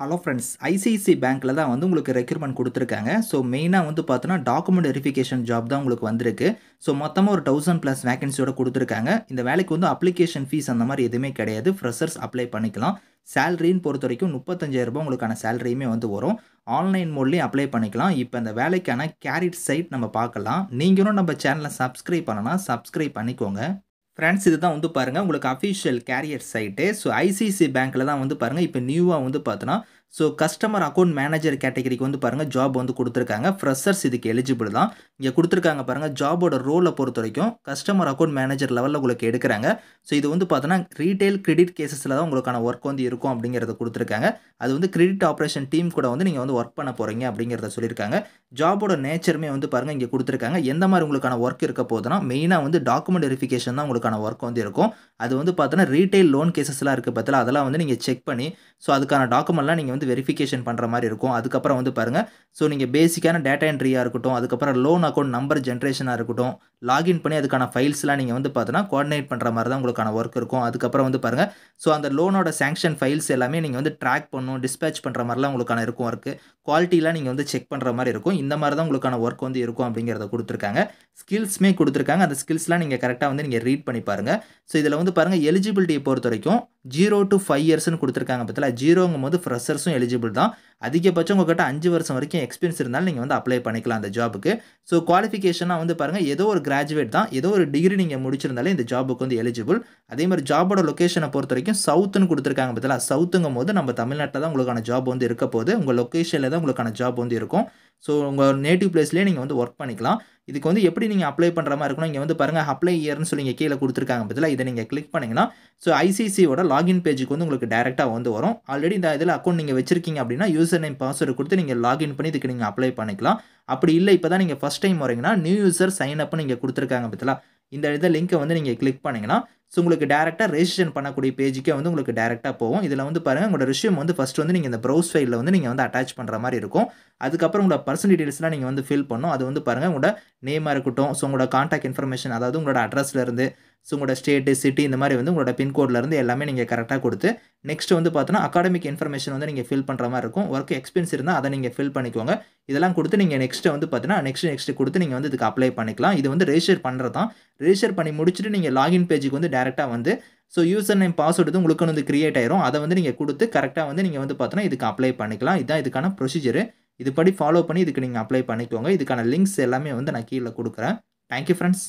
hello friends ICICI பேங்க்கில் தான் வந்து உங்களுக்கு ரெக்யூர்மெண்ட் கொடுத்துருக்காங்க ஸோ மெயினாக வந்து பார்த்தோன்னா டாக்குமெண்ட் வெரிஃபிகேஷன் ஜாப் தான் உங்களுக்கு வந்திருக்கு ஸோ மொத்தமாக ஒரு தௌசண்ட் ப்ளஸ் வேகன்சியோட கொடுத்துருக்காங்க இந்த வேலைக்கு வந்து அப்ளிகேஷன் ஃபீஸ் அந்த மாதிரி எதுவுமே கிடையாது ஃப்ரெஷர்ஸ் அப்ளை பண்ணிக்கலாம் சேலரின்னு பொறுத்த வரைக்கும் முப்பத்தஞ்சாயிரரூபா உங்களுக்கான சேலரியுமே வந்து வரும் ஆன்லைன் மோட்லேயும் அப்ளை பண்ணிக்கலாம் இப்போ அந்த வேலைக்கான கேரிட் சைட் நம்ம பார்க்கலாம் நீங்களும் நம்ம சேனலை சப்ஸ்கிரைப் பண்ணனா சப்ஸ்கிரைப் பண்ணிக்கோங்க ஃப்ரெண்ட்ஸ் தான் வந்து பாருங்கள் உங்களுக்கு official career site so ICICI பேங்க்கில் தான் வந்து பாருங்கள் இப்போ நியூவாக வந்து பார்த்தோன்னா ஸோ கஸ்டமர் அக்கௌண்ட் மேனேஜர் கேட்டகரிக்கு வந்து பாருங்கள் ஜாப் வந்து கொடுத்துருக்காங்க ஃப்ரெஷர்ஸ் இதுக்கு எலிஜிபிள் தான் இங்கே கொடுத்துருக்காங்க பாருங்கள் ஜாபோட ரோலை பொறுத்த வரைக்கும் கஸ்டமர் அக்கௌண்ட் மேனேஜர் லெவலில் உங்களுக்கு எடுக்கிறாங்க ஸோ இது வந்து பார்த்தோன்னா ரீட்டைல் கிரெடிட் கேசஸில் தான் உங்களுக்கான ஒர்க் வந்து இருக்கும் அப்படிங்கிறத கொடுத்துருக்காங்க அது வந்து கிரெடிட் ஆப்ரேஷன் டீம் கூட வந்து நீங்கள் வந்து ஒர்க் பண்ண போகிறீங்க அப்படிங்கிறத சொல்லியிருக்காங்க ஜாபோட நேச்சருமே வந்து பாருங்கள் இங்கே கொடுத்துருக்காங்க எந்த மாதிரி உங்களுக்கான ஒர்க் இருக்க போதுனா மெயினாக வந்து டாக்குமெண்ட் வெரிஃபிகேஷன் தான் உங்களுக்கான ஒர்க் வந்து இருக்கும் அது வந்து பார்த்தோன்னா ரீட்டைல் லோன் கேசஸ்லாம் இருக்குது பார்த்தல அதெல்லாம் வந்து நீங்கள் செக் பண்ணி ஸோ அதுக்கான டாக்குமெண்ட்லாம் நீங்கள் வந்து வந்து வெரிஃபிகேஷன் பண்ணுற மாதிரி இருக்கும் அதுக்கப்புறம் வந்து பாருங்கள் ஸோ நீங்கள் பேசிக்கான டேட்டா என்ட்ரியாக இருக்கட்டும் அதுக்கப்புறம் லோன் அக்கௌண்ட் நம்பர் ஜென்ரேஷனாக இருக்கட்டும் லாகின் பண்ணி அதுக்கான ஃபைல்ஸ்லாம் நீங்கள் வந்து பார்த்தோன்னா கோஆர்டினேட் பண்ணுற மாதிரி தான் உங்களுக்கான ஒர்க் இருக்கும் அதுக்கப்புறம் வந்து பாருங்கள் ஸோ அந்த லோனோட சேங்ஷன் ஃபைல்ஸ் எல்லாமே நீங்கள் வந்து ட்ராக் பண்ணும் டிஸ்பேச் பண்ணுற மாதிரிலாம் உங்களுக்கான இருக்கும் ஒர்க்கு குவாலிட்டிலாம் நீங்கள் வந்து செக் பண்ணுற மாதிரி இருக்கும் இந்த மாதிரி தான் உங்களுக்கான ஒர்க் வந்து இருக்கும் அப்படிங்கிறத கொடுத்துருக்காங்க ஸ்கில்ஸ்மே கொடுத்துருக்காங்க அந்த ஸ்கில்ஸ்லாம் நீங்கள் கரெக்டாக வந்து நீங்கள் ரீட் பண்ணி பாருங்கள் ஸோ இதில் வந்து பாருங்கள் எலிஜிபிலிட்டியை பொறுத்த வரைக்கும் ஜீரோ டு ஃபைவ் இயர்ஸ்ன்னு கொடுத்துருக்காங்க பார்த்தா ஜீரோங்கும் போது ஃப்ரெஷர்ஸும் எலிஜிபிள் தான் அதிகபட்சம் உங்கள்கிட்ட அஞ்சு வருஷம் வரைக்கும் எக்ஸ்பீரியன்ஸ் இருந்தாலும் நீங்கள் வந்து அப்ளை பண்ணிக்கலாம் அந்த ஜாபுக்கு ஸோ குவாலிஃபிகேஷனாக வந்து பாருங்கள் ஏதோ ஒரு கிராஜுவேட் தான் ஏதோ ஒரு டிகிரி நீங்கள் முடிச்சிருந்தாலே இந்த ஜாபுக்கு வந்து எலிஜிபிள் அதே மாதிரி ஜாபோட லொக்கேஷனை பொறுத்த வரைக்கும் சவுத்துன்னு கொடுத்துருக்காங்க பார்த்தா சவுத்துங்கும் போது நம்ம தமிழ்நாட்டில் தான் உங்களுக்கான ஜாப் வந்து இருக்க போகுது உங்கள் லொக்கேஷனில் தான் உங்களுக்கான ஜாப் வந்து இருக்கும் ஸோ உங்கள் நேட்டிவ் பிளேஸ்லேயே நீங்கள் வந்து ஒர்க் பண்ணிக்கலாம் இதுக்கு வந்து எப்படி நீங்கள் அப்ளை பண்ணுற மாதிரி இருக்கணும் இங்கே வந்து பாருங்கள் அப்ளை இயர்னு சொல்லி இங்கே கீழே கொடுத்துருக்காங்க பதிலாக இதை நீங்கள் கிளிக் பண்ணிங்கன்னா ஸோ ஐசிசியோட லாகின் பேஜுக்கு வந்து உங்களுக்கு டேரெக்டாக வந்து வரும் ஆல்ரெடி இந்த இதில் அக்கௌண்ட் நீங்கள் வச்சிருக்கீங்க அப்படின்னா யூசர் நேம் பாஸ்வேர்டு கொடுத்து நீங்கள் லாகின் பண்ணி இதுக்கு நீங்கள் அப்ளை பண்ணிக்கலாம் அப்படி இல்லை இப்போ தான் நீங்கள் ஃபஸ்ட் டைம் வரீங்கன்னா நியூ யூசர் சைன் அப்னு நீங்கள் கொடுத்துருக்காங்க பார்த்தீங்களா இந்த இதை லிங்க்கை வந்து நீங்கள் கிளிக் பண்ணிங்கன்னா ஸோ உங்களுக்கு டேரெக்டாக ரெஜிஸ்டர் பண்ணக்கூடிய பேஜுக்கே வந்து உங்களுக்கு டேரெக்டாக போகும் இதில் வந்து பாருங்கள் உங்களோட ரெஷ்யூம் வந்து ஃபஸ்ட் வந்து நீங்கள் இந்த ப்ரௌஸ் ஃபைலில் வந்து நீங்கள் வந்து அட்டாச் பண்ணுற மாதிரி இருக்கும் அதுக்கப்புறம் உங்களோட பர்சன் டீட்டெயில்ஸ்லாம் நீங்கள் வந்து ஃபில் பண்ணும் அது வந்து பாருங்கள் உங்களோட நேமாக இருக்கட்டும் ஸோ உங்களோட காண்டாக்ட் இன்ஃபர்மேஷன் அதாவது உங்களோட அட்ரஸ்லேருந்து ஸோ உங்களோட ஸ்டேட்டு சிட்டி இந்த மாதிரி வந்து உங்களோட பின்கோட்லேருந்து எல்லாமே நீங்கள் கரெக்டாக கொடுத்து நெக்ஸ்ட் வந்து பார்த்தோன்னா அகாடமிக் இன்ஃபர்மேஷன் வந்து நீங்கள் ஃபில் பண்ணுற மாதிரி இருக்கும் ஒர்க் எக்ஸ்பென்ஸ் இருந்தால் அதை நீங்கள் ஃபில் பண்ணிக்கோங்க இதெல்லாம் கொடுத்து நீங்கள் நெக்ஸ்ட்டு வந்து பார்த்தீங்கன்னா நெக்ஸ்ட் நெக்ஸ்ட் கொடுத்து நீங்கள் வந்து இதுக்கு அப்ளை பண்ணிக்கலாம் இது வந்து ரெஜிஸ்டர் பண்ணுறது தான் ரெஜிஸ்டர் பண்ணி முடிச்சுட்டு நீங்கள் லாகின் பேஜுக்கு வந்து டேரெக்டாக வந்து ஸோ யூசர் நேம் பாஸ்வேர்டு வந்து உங்களுக்கு வந்து கிரியேட் ஆயிரும் அதை வந்து நீங்கள் கொடுத்து கரெக்டாக வந்து நீங்கள் வந்து பார்த்தோன்னா இதுக்கு அப்ளை பண்ணிக்கலாம் இதுதான் இதுக்கான ப்ரொசீஜரு இதுபடி ஃபாலோ பண்ணி இதுக்கு நீங்கள் அப்ளை பண்ணிக்கோங்க இதுக்கான லிங்க்ஸ் எல்லாமே வந்து நான் கீழே கொடுக்குறேன் தேங்க்யூ ஃப்ரெண்ட்ஸ்